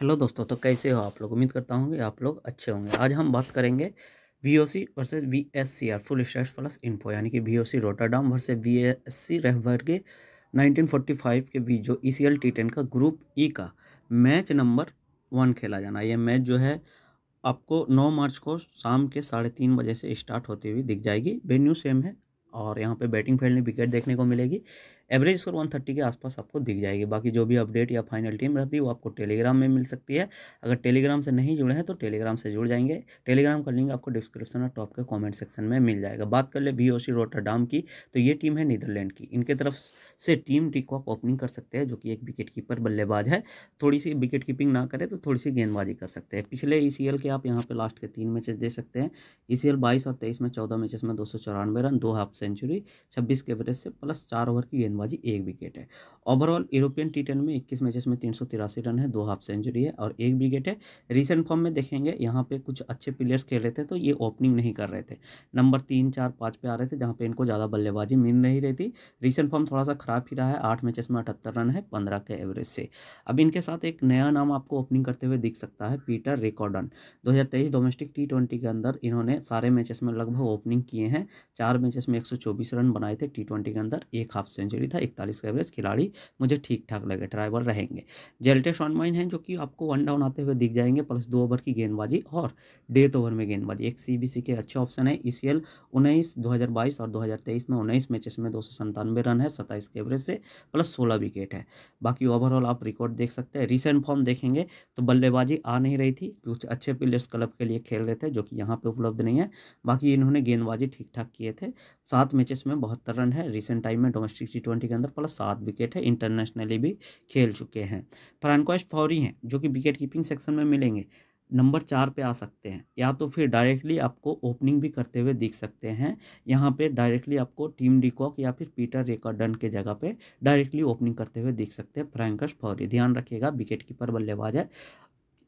hello दोस्तों तो कैसे हो आप लोग उम्मीद करता हूँ कि आप लोग अच्छे होंगे आज हम बात करेंगे V O C versus V S C R full stats plus info यानी कि V O C Rotterdam versus V S C रहबर के 1945 के वी जो E C L T ten का ग्रुप ई e का मैच नंबर वन खेला जाना ये मैच जो है आपको 9 मार्च को शाम के साढ़े तीन बजे से स्टार्ट होती हुई दिख जाएगी वेन्यू सेम है और यहाँ पर बैटिंग फील्ड में विकेट देखने को मिलेगी एवरेज स्कोर 130 के आसपास आपको दिख जाएगी बाकी जो भी अपडेट या फाइनल टीम रहती है वो आपको टेलीग्राम में मिल सकती है अगर टेलीग्राम से नहीं जुड़े हैं तो टेलीग्राम से जुड़ जाएंगे टेलीग्राम का लिंक आपको डिस्क्रिप्शन और टॉप के कॉमेंट सेक्शन में मिल जाएगा बात कर ले वी ओ की तो ये टीम है नीदरलैंड की इनके तरफ से टीम टिकॉक ओपनिंग कर सकते हैं जो कि एक विकेट कीपर बल्लेबाज है थोड़ी सी विकेट कीपिंग ना करें तो थोड़ी सी गेंदबाजी कर सकते हैं पिछले ई e के आप यहाँ पर लास्ट के तीन मैचेस दे सकते हैं e ई सी और तेईस में चौदह मैचेस में दो रन दो हाफ सेंचुरी छब्बीस के एवरेज से प्लस चार ओवर की गेंद गेंदबाजी एक विकेट है ओवरऑल यूरोपियन टी में इक्कीस मैचेस में तीन रन है दो हाफ सेंचुरी है और एक विकेट है रिसेंट फॉर्म में देखेंगे यहाँ पे कुछ अच्छे प्लेयर्स खेल रहे थे तो ये ओपनिंग नहीं कर रहे थे नंबर तीन चार पाँच पे आ रहे थे जहाँ पे इनको ज़्यादा बल्लेबाजी मिल नहीं रही थी रिसेंट फॉर्म थोड़ा सा खराब ही रहा है आठ मैचेस में अठहत्तर रन है पंद्रह के एवरेज से अब इनके साथ एक नया नाम आपको ओपनिंग करते हुए दिख सकता है पीटर रिकॉर्डन दो डोमेस्टिक टी के अंदर इन्होंने सारे मैचेस में लगभग ओपनिंग किए हैं चार मैचेस में एक रन बनाए थे टी के अंदर एक हाफ सेंचुरी भी था इकतालीस का एवरेज खिलाड़ी मुझे ठीक ठाक लगे ट्राइवल रहेंगे जेल्टे शॉनमाइन हैं जो कि आपको वन डाउन आते हुए दिख जाएंगे प्लस दो ओवर की गेंदबाजी और डेथ ओवर में गेंदबाजी एक सी के अच्छे ऑप्शन है ई सी एल उन्नीस दो हज़ार बाईस और दो हज़ार तेईस में उन्नीस मैचेस में दो सौ संतानवे रन है सत्ताईस के एवरेज से प्लस सोलह विकेट है बाकी ओवरऑल आप रिकॉर्ड देख सकते हैं रिसेंट फॉर्म देखेंगे तो बल्लेबाजी आ नहीं रही थी कुछ अच्छे प्लेयर्स क्लब के लिए खेल रहे थे जो कि यहाँ पे उपलब्ध नहीं है बाकी इन्होंने गेंदबाजी ठीक ठाक किए थे सात मैचेस में बहत्तर रन है रिसेंट टाइम में डोमेस्टिक टी ट्वेंटी के अंदर प्लस सात विकेट है इंटरनेशनली भी खेल चुके हैं फ्रांकोस फौरी हैं जो कि विकेट कीपिंग सेक्शन में मिलेंगे नंबर चार पे आ सकते हैं या तो फिर डायरेक्टली आपको ओपनिंग भी करते हुए दिख सकते हैं यहाँ पे डायरेक्टली आपको टीम डिकॉक या फिर पीटर रिकॉर्डन के जगह पे डायरेक्टली ओपनिंग करते हुए दिख सकते हैं फ्रैंकस फौरी ध्यान रखिएगा विकेट कीपर बल्लेबाज है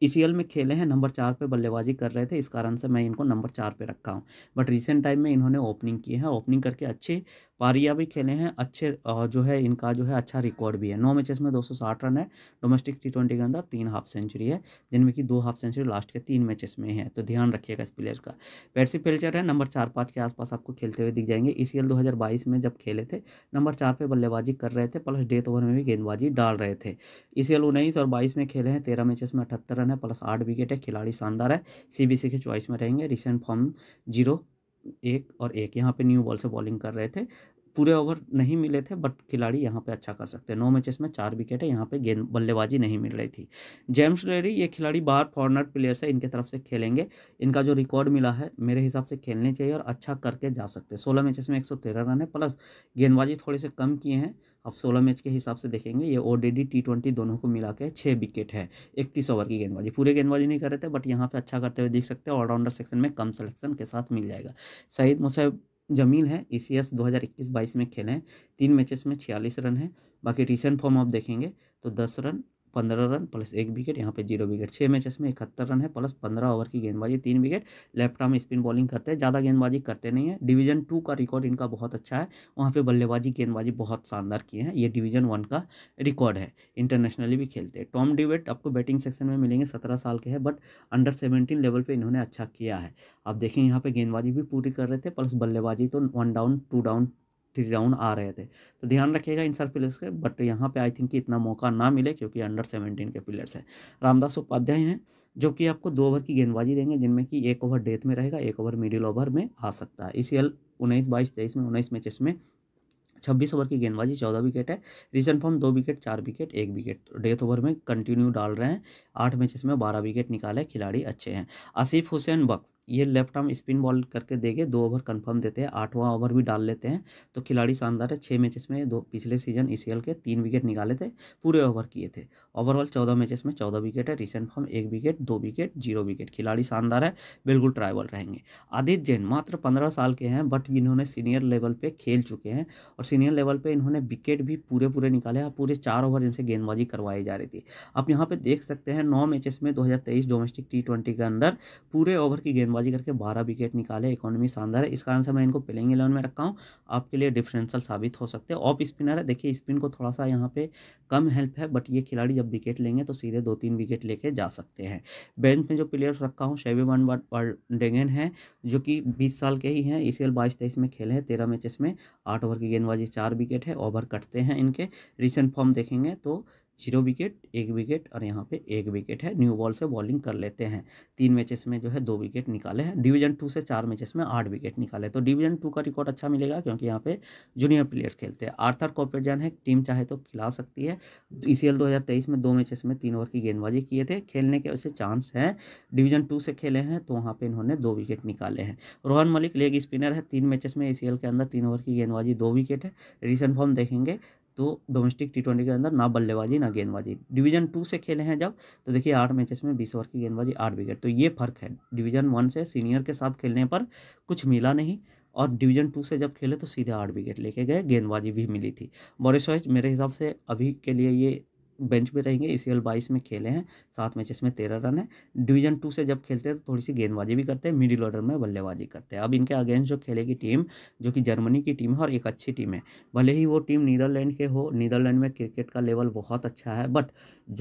ईसीएल e में खेले हैं नंबर चार पे बल्लेबाजी कर रहे थे इस कारण से मैं इनको नंबर चार पे रखा हूँ बट रिसेंट टाइम में इन्होंने ओपनिंग की है ओपनिंग करके अच्छे पारिया भी खेले हैं अच्छे जो है इनका जो है अच्छा रिकॉर्ड भी है नौ मैचेस में 260 रन है डोमेस्टिक टी ट्वेंटी के अंदर तीन हाफ सेंचुरी है जिनमें कि दो हाफ सेंचुरी लास्ट के तीन मैचेस में है तो ध्यान रखिएगा इस प्लेयर का पैरसी फिल्चर है नंबर चार पाँच के आसपास आपको खेलते हुए दिख जाएंगे e ई सी में जब खेले थे नंबर चार पर बल्लेबाजी कर रहे थे प्लस डेथ ओवर में भी गेंदबाजी डाल रहे थे ई e सी और बाईस में खेले हैं तेरह मैचेस में अठहत्तर रन रन है प्लस आठ विकेट है खिलाड़ी शानदार है सीबीसी के चॉइस में रहेंगे रिसेंट फॉर्म जीरो एक और एक यहाँ पे न्यू बॉल से बॉलिंग कर रहे थे पूरे ओवर नहीं मिले थे बट खिलाड़ी यहाँ पे अच्छा कर सकते हैं नौ मैचेस में चार विकेट है यहाँ पे गेंद बल्लेबाजी नहीं मिल रही थी जेम्स रेरी ये खिलाड़ी बाहर फॉरनर प्लेयर्स है इनके तरफ से खेलेंगे इनका जो रिकॉर्ड मिला है मेरे हिसाब से खेलने चाहिए और अच्छा करके जा सकते हैं सोलह मैचेस में एक रन है प्लस गेंदबाजी थोड़े से कम किए हैं अब सोलह मैच के हिसाब से देखेंगे ये ओ टी ट्वेंटी दोनों को मिला के छः विकेट है इकतीस ओवर की गेंदबाजी पूरे गेंदबाजी नहीं कर रहे थे बट यहाँ पर अच्छा करते हुए देख सकते हैं ऑलराउंडर सेक्शन में कम सेलेक्शन के साथ मिल जाएगा सईद मुसैब जमील है ई सी एस दो हज़ार इक्कीस बाईस में खेले हैं तीन मैचेस में छियालीस रन है बाकी रिसेंट फॉर्म आप देखेंगे तो दस रन पंद्रह रन प्लस एक विकेट यहाँ पे जीरो विकेट छः मैचेस में इकहत्तर रन है प्लस पंद्रह ओवर की गेंदबाजी तीन wicket left arm spin bowling करते हैं ज़्यादा गेंदबाजी करते नहीं है डिवीजन टू का रिकॉर्ड इनका बहुत अच्छा है वहाँ पे बल्लेबाजी गेंदबाजी बहुत शानदार किए हैं ये डिवीजन वन का रिकॉर्ड है इंटरनेशनली भी खेलते हैं टॉम डिवेट आपको बैटिंग सेक्शन में मिलेंगे सत्रह साल के हैं बट अंडर सेवेंटीन लेवल पर इन्होंने अच्छा किया है आप देखें यहाँ पर गेंदबाजी भी पूरी कर रहे थे प्लस बल्लेबाजी तो one down two down three round आ रहे थे तो ध्यान रखिएगा इन सब प्लेयर्स के बट यहाँ पे आई थिंक कि इतना मौका ना मिले क्योंकि अंडर सेवेंटीन के प्लेयर्स हैं रामदास उपाध्याय हैं जो कि आपको दो ओवर की गेंदबाजी देंगे जिनमें कि एक ओवर डेथ में रहेगा एक ओवर मिडिल ओवर में आ सकता है इसी e एल उन्नीस बाईस तेईस में उन्नीस मैचेस में छब्बीस ओवर की गेंदबाजी चौदह विकेट है रिसेंट फॉर्म दो विकेट चार विकेट एक विकेट तो डेथ ओवर में कंटिन्यू डाल रहे हैं आठ मैचेस में बारह विकेट निकाले खिलाड़ी अच्छे हैं आसिफ हुसैन बक्स ये लेफ्ट आर्म स्पिन बॉल करके देंगे दो ओवर कंफर्म देते हैं आठवां ओवर भी डाल लेते हैं तो खिलाड़ी शानदार है छः मैचेस में दो पिछले सीजन ई e के तीन विकेट निकाले थे पूरे ओवर किए थे ओवरऑल चौदह मैचेस में चौदह विकेट है रिसेंट फॉर्म एक विकेट दो विकेट जीरो विकेट खिलाड़ी शानदार है बिल्कुल ट्राइवल रहेंगे आदित्य जैन मात्र पंद्रह साल के हैं बट इन्होंने सीनियर लेवल पर खेल चुके हैं और सीनियर लेवल पे इन्होंने विकेट भी पूरे पूरे निकाले और पूरे चार ओवर इनसे गेंदबाजी करवाई जा रही थी आप यहाँ पे देख सकते हैं नौ मैचेस में 2023 डोमेस्टिक टी ट्वेंटी के अंदर पूरे ओवर की गेंदबाजी करके बारह विकेट निकाले इकोनॉमी शानदार है इस कारण से मैं इनको प्लेइंग इलेवन में रखा हूँ आपके लिए डिफरेंशियल साबित हो सकते हैं ऑफ स्पिनर है देखिए स्पिन को थोड़ा सा यहाँ पे कम हेल्प है बट ये खिलाड़ी जब विकेट लेंगे तो सीधे दो तीन विकेट लेके जा सकते हैं बेंच में जो प्लेयर्स रखा हूँ शेवी वन वेगन है जो कि बीस साल के ही हैं ई e सी बाईस तेईस में खेले हैं तेरह मैचेस में आठ ओवर की गेंदबाजी ये चार विकेट है ओवर कटते हैं इनके रिसेंट फॉर्म देखेंगे तो जीरो विकेट एक विकेट और यहाँ पे एक विकेट है न्यू बॉल से बॉलिंग कर लेते हैं तीन मैचेस में जो है दो विकेट निकाले हैं डिवीजन टू से चार मैचेस में आठ विकेट निकाले तो डिवीजन टू का रिकॉर्ड अच्छा मिलेगा क्योंकि यहाँ पे जूनियर प्लेयर खेलते हैं आर्थर कॉपेजान है टीम चाहे तो खिला सकती है e ई सी में दो मैचेस में तीन ओवर की गेंदबाजी किए थे खेलने के वैसे चांस हैं डिवीजन टू से खेले हैं तो वहाँ पर इन्होंने दो विकेट निकाले हैं रोहन मलिक लेग स्पिनर है तीन मैचेस में ए e के अंदर तीन ओवर की गेंदबाजी दो विकेट है रिसेंट फॉर्म देखेंगे तो डोमेस्टिक टी ट्वेंटी के अंदर ना बल्लेबाजी ना गेंदबाजी डिवीजन टू से खेले हैं जब तो देखिए आठ मैचेस में बीस ओवर की गेंदबाजी आठ विकेट तो ये फ़र्क है डिवीजन वन से सीनियर के साथ खेलने पर कुछ मिला नहीं और डिवीजन टू से जब खेले तो सीधे आठ विकेट लेके गए गेंदबाजी भी मिली थी बोरिस मेरे हिसाब से अभी के लिए ये बेंच पे रहेंगे ए बाईस में खेले हैं सात मैचेस में तेरह रन है डिवीजन टू से जब खेलते हैं तो थोड़ी सी गेंदबाजी भी करते हैं मिडिल ऑर्डर में बल्लेबाजी करते हैं अब इनके अगेंस्ट जो खेलेगी टीम जो कि जर्मनी की टीम है और एक अच्छी टीम है भले ही वो टीम नीदरलैंड के हो नीदरलैंड में क्रिकेट का लेवल बहुत अच्छा है बट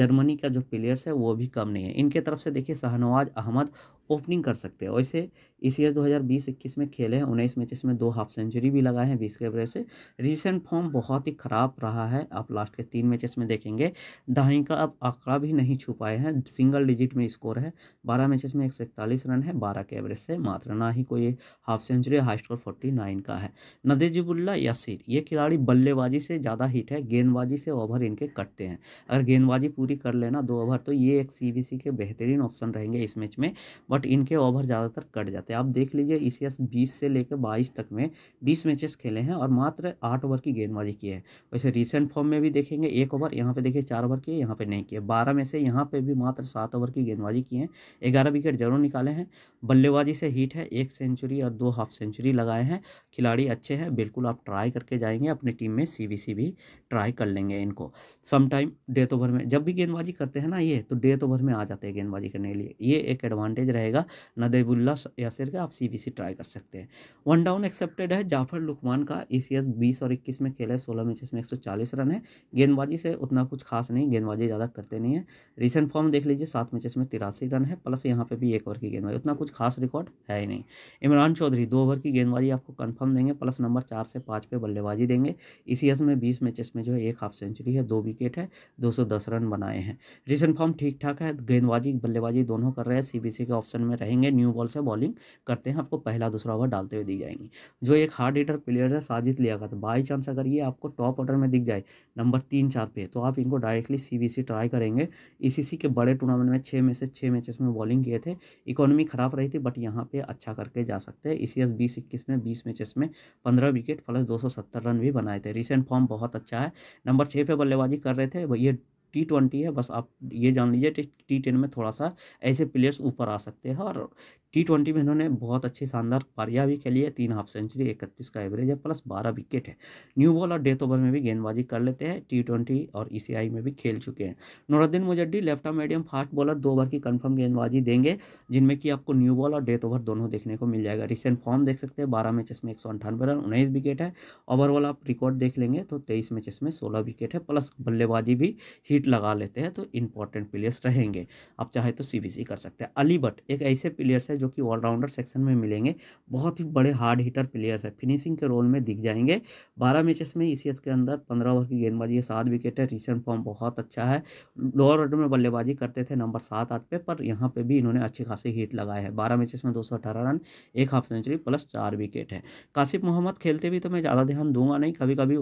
जर्मनी का जो प्लेयर्स है वो भी कम नहीं है इनके तरफ से देखिए शाहनवाज अहमद ओपनिंग कर सकते हैं वैसे इस ईयर 2020-21 में खेले हैं उन्नीस मैचेस में दो हाफ सेंचुरी भी लगाए हैं बीस के ओवरेज से रिसेंट फॉर्म बहुत ही ख़राब रहा है आप लास्ट के तीन मैचेस में देखेंगे दहाई का अब आंकड़ा भी नहीं छू पाए हैं सिंगल डिजिट में स्कोर है बारह मैचेस में एक रन है बारह के एवरेज से मात्र ना ही कोई half century high score forty का है नदीजिबुल्ला यासिर ये खिलाड़ी बल्लेबाजी से ज़्यादा हिट है गेंदबाजी से ओवर इनके कटते हैं अगर गेंदबाजी पूरी कर लेना दो ओवर तो ये एक सी के बेहतरीन ऑप्शन रहेंगे इस मैच में बट इनके ओवर ज़्यादातर कट जाते जाते हैं आप देख लीजिए ई सी एस बीस से लेकर बाईस तक में बीस मैचेस खेले हैं और मात्र आठ ओवर की गेंदबाजी की है वैसे रिसेंट फॉर्म में भी देखेंगे एक ओवर यहाँ पे देखिए चार ओवर किए यहाँ पे नहीं किए बारह में से यहाँ पे भी मात्र सात ओवर की गेंदबाजी की है ग्यारह विकेट जरूर निकाले हैं बल्लेबाजी से हीट है एक सेंचुरी और दो हाफ सेंचुरी लगाए हैं खिलाड़ी अच्छे हैं बिल्कुल आप ट्राई करके जाएंगे अपनी टीम में सी भी ट्राई कर लेंगे इनको समटाइम डेथ ओवर में जब भी गेंदबाजी करते हैं ना ये तो डेथ ओवर में आ जाते हैं गेंदबाजी करने के लिए ये एक एडवांटेज रहेगा नदेबुल्ला या करके आप सीबीसी ट्राई कर सकते हैं वन डाउन एक्सेप्टेड है जाफर लुकमान का ईसीएस e 20 और 21 में खेला है 16 मैचेस में 140 रन है गेंदबाजी से उतना कुछ खास नहीं गेंदबाजी ज़्यादा करते नहीं है रिसेंट फॉर्म देख लीजिए सात मैचेस में तिरासी रन है प्लस यहाँ पर भी एक ओवर की गेंदबाजी उतना कुछ खास रिकॉर्ड है ही नहीं इमरान चौधरी दो ओवर की गेंदबाजी आपको कन्फर्म देंगे प्लस नंबर चार से पाँच पे बल्लेबाजी देंगे ई e में बीस मैचेस में जो है एक हाफ सेंचुरी है दो विकेट है दो रन बनाए हैं रिसेंट फॉर्म ठीक ठाक है गेंदबाजी बल्लेबाजी दोनों कर रहे हैं सीबीसी के ऑप्शन में रहेंगे न्यू बॉल से बॉलिंग करते हैं आपको पहला दूसरा ओवर डालते हुए दिख जाएंगे जो एक हार्ड हीटर प्लेयर है साजिद लियाकत बाई चांस अगर ये आपको टॉप ऑर्डर में दिख जाए नंबर तीन चार पे तो आप इनको डायरेक्टली सी ट्राई करेंगे ई e के बड़े टूर्नामेंट में छः में से छः मैचेस में बॉलिंग किए थे इकोनॉमी ख़राब रही थी बट यहाँ पे अच्छा करके जा सकते हैं इसी e एस बीस इक्कीस में बीस मैचेस में पंद्रह विकेट प्लस दो सौ सत्तर रन भी बनाए थे रिसेंट फॉर्म बहुत अच्छा है नंबर छः पे बल्लेबाजी कर रहे थे ये टी ट्वेंटी है बस आप ये जान लीजिए टी टेन में थोड़ा सा ऐसे प्लेयर्स ऊपर आ सकते हैं और टी ट्वेंटी में इन्होंने बहुत अच्छी शानदार पारियाँ भी खेली है तीन हाफ सेंचुरी इकतीस का एवरेज है प्लस बारह विकेट है न्यू बॉल और डेथ ओवर में भी गेंदबाजी कर लेते हैं टी ट्वेंटी और ई e में भी खेल चुके हैं नौरुद्दीन मुजड्डी left arm medium fast bowler दो ओवर की कन्फर्म गेंदबाजी देंगे जिनमें कि आपको न्यू बॉल और डेथ ओवर दोनों देखने को मिल जाएगा रिसेंट फॉर्म देख सकते हैं बारह मैचेस में एक रन उन्नीस विकेट है ओवरऑल आप रिकॉर्ड देख लेंगे तो तेईस मैचेस में सोलह विकेट है प्लस बल्लेबाजी भी हीट लगा लेते हैं तो इंपॉर्टेंट प्लेयर्स रहेंगे आप चाहे तो सी कर सकते हैं अली भट्ट एक ऐसे प्लेयर्स है जो कि ऑलराउंडर सेक्शन में मिलेंगे बहुत ही बड़े हार्ड हीटर प्लेयर्स है फिनिशिंग के रोल में दिख जाएंगे बारह मैचेस में ई के अंदर पंद्रह ओवर की गेंदबाजी है सात विकेट है रिसेंट फॉर्म बहुत अच्छा है लोअर ऑर्डर में बल्लेबाजी करते थे नंबर सात आठ पे पर यहाँ पर भी इन्होंने अच्छे खासे हिट लगाए हैं बारह मैचेस में दो रन एक हाफ सेंचुरी प्लस चार विकेट है काशिफ मोहम्मद खेलते भी तो मैं ज़्यादा ध्यान दूंगा नहीं कभी कभी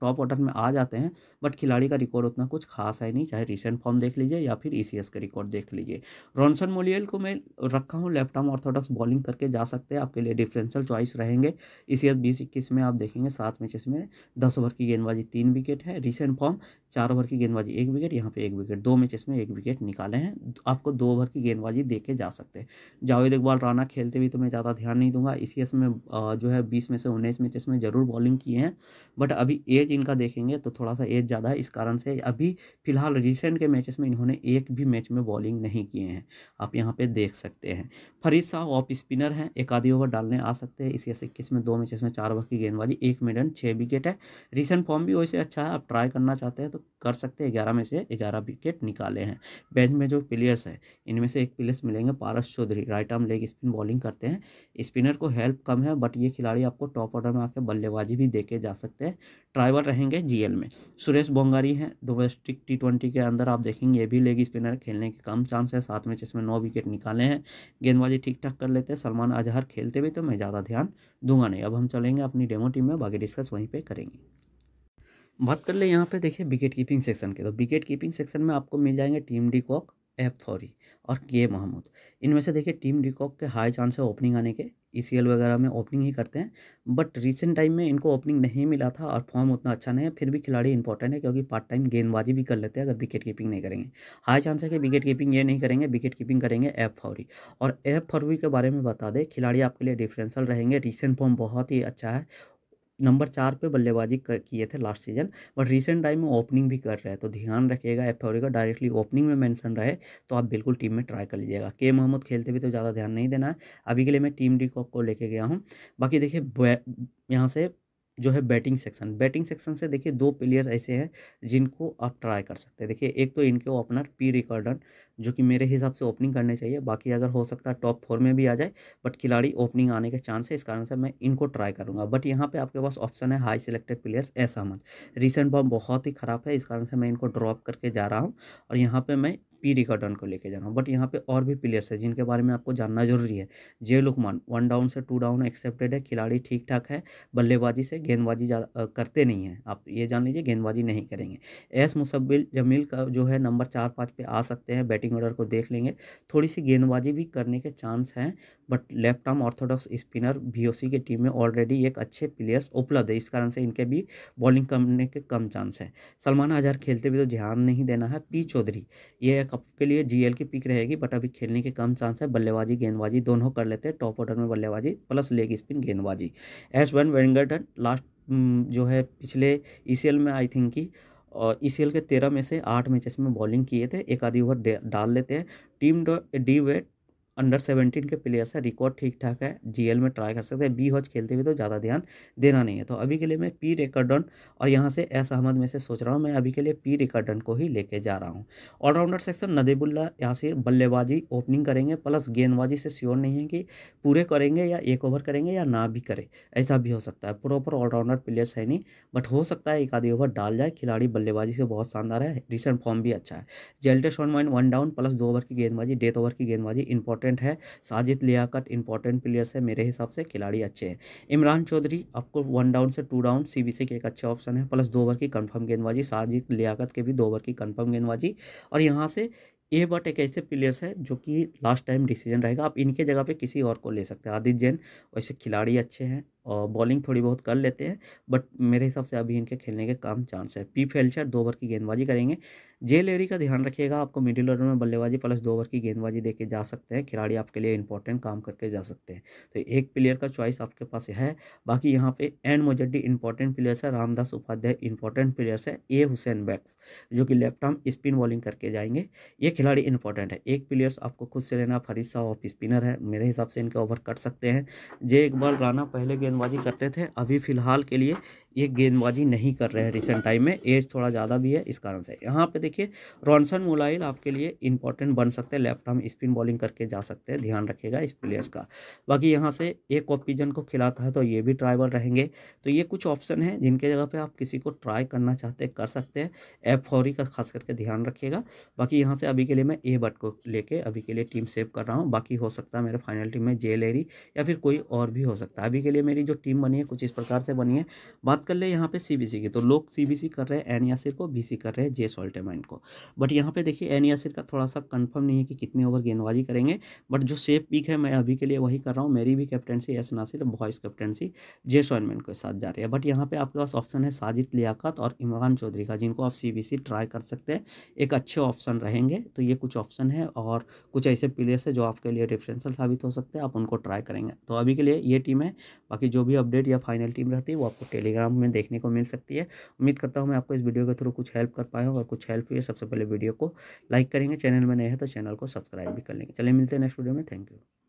टॉप ऑर्डर में आ जाते हैं बट खिलाड़ी का रिकॉर्ड उतना कुछ खास है नहीं चाहे रिसेंट फॉर्म देख लीजिए या फिर ई का रिकॉर्ड देख लीजिए रॉनसन मोलियल को मैं रखा हूँ लेफ्ट एकदम ऑर्थोडॉक्स बॉलिंग करके जा सकते हैं आपके लिए डिफरेंशियल चॉइस रहेंगे इसी एस बीस इक्कीस में आप देखेंगे सात मैचेस में दस ओवर की गेंदबाजी तीन विकेट है रिसेंट फॉर्म चार ओवर की गेंदबाजी एक विकेट यहाँ पे एक विकेट दो मैचेस में एक विकेट निकाले हैं आपको दो ओवर की गेंदबाजी दे के जा सकते हैं जावेद इकबाल राना खेलते भी तो मैं ज़्यादा ध्यान नहीं दूंगा इसी एस में जो है बीस में से उन्नीस मैचेस में ज़रूर बॉलिंग किए हैं बट अभी एज इनका देखेंगे तो थोड़ा सा एज ज़्यादा है इस कारण से अभी फिलहाल रिसेंट के मैचेस में इन्होंने एक भी मैच में बॉलिंग नहीं किए हैं आप यहाँ पे देख सकते हैं फरीद साहब ऑफ स्पिनर हैं एक आधी ओवर डालने आ सकते हैं इसी ऐसे इक्कीस में दो मैचेस में चार ओवर की गेंदबाजी एक मिडन छः विकेट है रिसेंट फॉर्म भी वैसे अच्छा है आप ट्राई करना चाहते हैं तो कर सकते हैं ग्यारह में से ग्यारह विकेट निकाले हैं बेंच में जो प्लेयर्स हैं इनमें से एक प्लेयर्स मिलेंगे Paras Chaudhary right arm leg spin bowling करते हैं स्पिनर को हेल्प कम है बट ये खिलाड़ी आपको टॉप ऑर्डर में आकर बल्लेबाजी भी देके जा सकते हैं ट्राइवर रहेंगे जीएल में सुरेश बोंगारी हैं डोमेस्टिक टी ट्वेंटी के अंदर आप देखेंगे ये भी लेग स्पिनर खेलने के कम चांस है सात मैच इसमें नौ विकेट निकाले हैं गेंदबाजी ठीक ठाक कर लेते हैं सलमान अजहर खेलते भी तो मैं ज़्यादा ध्यान दूंगा नहीं अब हम चलेंगे अपनी डेमो टीम में बाकी डिस्कस वहीं पर करेंगे बात कर ले यहाँ पे देखिए विकेट कीपिंग सेक्शन के तो विकेट कीपिंग सेक्शन में आपको मिल जाएंगे टीम डी कॉक एफ फॉरी और के महमूद इनमें से देखिए टीम डी कॉक के हाई चांस है ओपनिंग आने के ई e वगैरह में ओपनिंग ही करते हैं बट रिसेंट टाइम में इनको ओपनिंग नहीं मिला था और फॉर्म उतना अच्छा नहीं है फिर भी खिलाड़ी इंपॉर्टेंट है क्योंकि पार्ट टाइम गेंदबाजी भी कर लेते हैं अगर विकेट कीपिंग नहीं करेंगे हाई चांस है कि विकेट कीपिंग ये नहीं करेंगे विकेट कीपिंग करेंगे एफ फॉरी और एफ फॉरवी के बारे में बता दें खिलाड़ी आपके लिए डिफरेंसल रहेंगे रिसेंट फॉर्म बहुत ही अच्छा है नंबर चार पे बल्लेबाजी किए थे last season but recent time में ओपनिंग भी कर रहे हैं तो ध्यान रखिएगा एफओरी का डायरेक्टली ओपनिंग में मेंशन रहे तो आप बिल्कुल टीम में ट्राई कर लीजिएगा के मोहम्मद खेलते भी तो ज़्यादा ध्यान नहीं देना है अभी के लिए मैं टीम डी को लेके गया हूँ बाकी देखिए यहाँ से जो है बैटिंग सेक्शन बैटिंग सेक्शन से देखिए दो प्लेयर ऐसे हैं जिनको आप ट्राई कर सकते हैं देखिए एक तो इनके ओपनर पी रिकॉर्डन जो कि मेरे हिसाब से ओपनिंग करने चाहिए बाकी अगर हो सकता है टॉप फोर में भी आ जाए बट खिलाड़ी ओपनिंग आने के चांस है इस कारण से मैं इनको ट्राई करूँगा बट यहाँ पर आपके पास ऑप्शन है हाई सिलेक्टेड प्लेयर्स ऐसा मत रिसेंट बॉम बहुत ही ख़राब है इस कारण से मैं इनको ड्रॉप करके जा रहा हूँ और यहाँ पर मैं पी रिकॉर्डन को लेके जाना बट यहाँ पे और भी प्लेयर्स हैं जिनके बारे में आपको जानना जरूरी है जे लुकमान वन डाउन से टू डाउन एक्सेप्टेड है खिलाड़ी ठीक ठाक है बल्लेबाजी से गेंदबाजी करते नहीं हैं आप ये जान लीजिए गेंदबाजी नहीं करेंगे एस मुसबिल जमील का जो है नंबर चार पाँच पे आ सकते हैं बैटिंग ऑर्डर को देख लेंगे थोड़ी सी गेंदबाजी भी करने के चांस हैं but left arm orthodox spinner V की टीम में ऑलरेडी एक अच्छे प्लेयर्स उपलब्ध है इस कारण से इनके भी बॉलिंग करने के कम चांस है सलमान आजहार खेलते हुए तो ध्यान नहीं देना है पी चौधरी ये एक कप के लिए जीएल की पिक रहेगी बट अभी खेलने के कम चांस है बल्लेबाजी गेंदबाजी दोनों कर लेते हैं टॉप ऑर्डर में बल्लेबाजी प्लस लेग स्पिन गेंदबाजी एस वन वेंगटन लास्ट जो है पिछले ई e में आई थिंक की और ई के तेरह में से आठ मैचेस में बॉलिंग किए थे एक आधी ओवर डाल लेते हैं टीम डी वेट अंडर सेवेंटीन के प्लेयर्स है रिकॉर्ड ठीक ठाक है जीएल में ट्राई कर सकते हैं बी हॉज खेलते हुए तो ज़्यादा ध्यान देना नहीं है तो अभी के लिए मैं पी रिकॉर्डन और यहाँ से एस अहमद में से सोच रहा हूँ मैं अभी के लिए पी रिकॉर्डन को ही लेके जा रहा हूँ ऑलराउंडर सेक्शन नदीबुल्ला यहाँ से बल्लेबाजी ओपनिंग करेंगे प्लस गेंदबाजी से श्योर नहीं है कि पूरे करेंगे या एक ओवर करेंगे या ना भी करें ऐसा भी हो सकता है प्रॉपर ऑलराउंडर प्लेयर्स है नहीं बट हो सकता है एक आधी ओवर डाल जाए खिलाड़ी बल्लेबाजी से बहुत शानदार है रिसेंट फॉर्म भी अच्छा है जेल्टे शॉन वन डाउन प्लस दो ओवर की गेंदबाजी डेथ ओवर की गेंदबाजी इंपॉर्टेंट इंपॉर्टेंट है साजिद लियाकत इंपॉर्टेंट प्लेयर्स है मेरे हिसाब से खिलाड़ी अच्छे हैं इमरान चौधरी आपको वन डाउन से टू डाउन सी के एक अच्छे ऑप्शन है प्लस दो ओवर की कन्फर्म गेंदबाजी साजिद लियाकत के भी दो ओवर की कन्फर्म गेंदबाजी और यहाँ से ये बट एक ऐसे प्लेयर्स है जो कि लास्ट टाइम डिसीजन रहेगा आप इनके जगह पे किसी और को ले सकते हैं आदित्य जैन वैसे खिलाड़ी अच्छे हैं और बॉलिंग थोड़ी बहुत कर लेते हैं बट मेरे हिसाब से अभी इनके खेलने के काम चांस है पी फेल्चर दो ओवर की गेंदबाजी करेंगे जे लेरी का ध्यान रखिएगा आपको मिडिल ऑर्डर में बल्लेबाजी प्लस दो ओवर की गेंदबाजी देके जा सकते हैं खिलाड़ी आपके लिए इंपॉर्टेंट काम करके जा सकते हैं तो एक प्लेयर का चॉइस आपके पास है बाकी यहाँ पे एन मोजड्डी इंपॉर्टेंट प्लेयर्स है रामदास उपाध्याय इंपॉर्टेंट प्लेयर्स है ए हुसैन बैक्स जो कि लेफ्ट आर्म स्पिन बॉलिंग करके जाएंगे ये खिलाड़ी इंपॉर्टेंट है एक प्लेयर्स आपको खुद से लेना फरीद साहब ऑफ स्पिनर है मेरे हिसाब से इनके ओवर कट सकते हैं जे इकबाल राना पहले गेंद गेंदबाजी करते थे अभी फ़िलहाल के लिए ये गेंदबाजी नहीं कर रहे हैं रिसेंट टाइम में एज थोड़ा ज़्यादा भी है इस कारण से यहाँ पे देखिए रॉनसन मुलाइल आपके लिए इंपॉर्टेंट बन सकते हैं लेफ्ट हम स्पिन बॉलिंग करके जा सकते हैं ध्यान रखिएगा इस प्लेयर्स का बाकी यहाँ से एक ऑपिजन को खिलाता है तो ये भी ट्राइबल रहेंगे तो ये कुछ ऑप्शन है जिनके जगह पर आप किसी को ट्राई करना चाहते कर सकते हैं एफ फौरी का खास करके ध्यान रखिएगा बाकी यहाँ से अभी के लिए मैं ए बट को लेके अभी के लिए टीम सेव कर रहा हूँ बाकी हो सकता है मेरे फाइनल टीम में जे लेरी या फिर कोई और भी हो सकता है अभी के लिए मेरी की जो टीम बनी है कुछ इस प्रकार से बनी है बात कर ले यहाँ पे सीबीसी की तो लोग सीबीसी कर रहे हैं एन यासिर को बीसी कर रहे हैं जे सोल्टेमाइन को बट यहाँ पे देखिए एन यासिर का थोड़ा सा कंफर्म नहीं है कि कितने ओवर गेंदबाजी करेंगे बट जो सेफ पिक है मैं अभी के लिए वही कर रहा हूँ मेरी भी captaincy S Nasir boys captaincy J सोलमैन के साथ जा रही है बट यहाँ पर आपके पास ऑप्शन है साजिद लियाकत और इमरान चौधरी का जिनको आप सी ट्राई कर सकते हैं एक अच्छे ऑप्शन रहेंगे तो ये कुछ ऑप्शन है और कुछ ऐसे प्लेयर्स है जो आपके लिए रेफरेंसल साबित हो सकते हैं आप उनको ट्राई करेंगे तो अभी के लिए ये टीम है बाकी जो भी अपडेट या फाइनल टीम रहती है वो आपको टेलीग्राम में देखने को मिल सकती है उम्मीद करता हूँ मैं आपको इस वीडियो के थ्रू कुछ हेल्प कर पाया और कुछ हेल्प हुई सबसे पहले वीडियो को लाइक करेंगे चैनल में नए है तो चैनल को सब्सक्राइब भी कर लेंगे चलिए मिलते हैं नेक्स्ट वीडियो में थैंक यू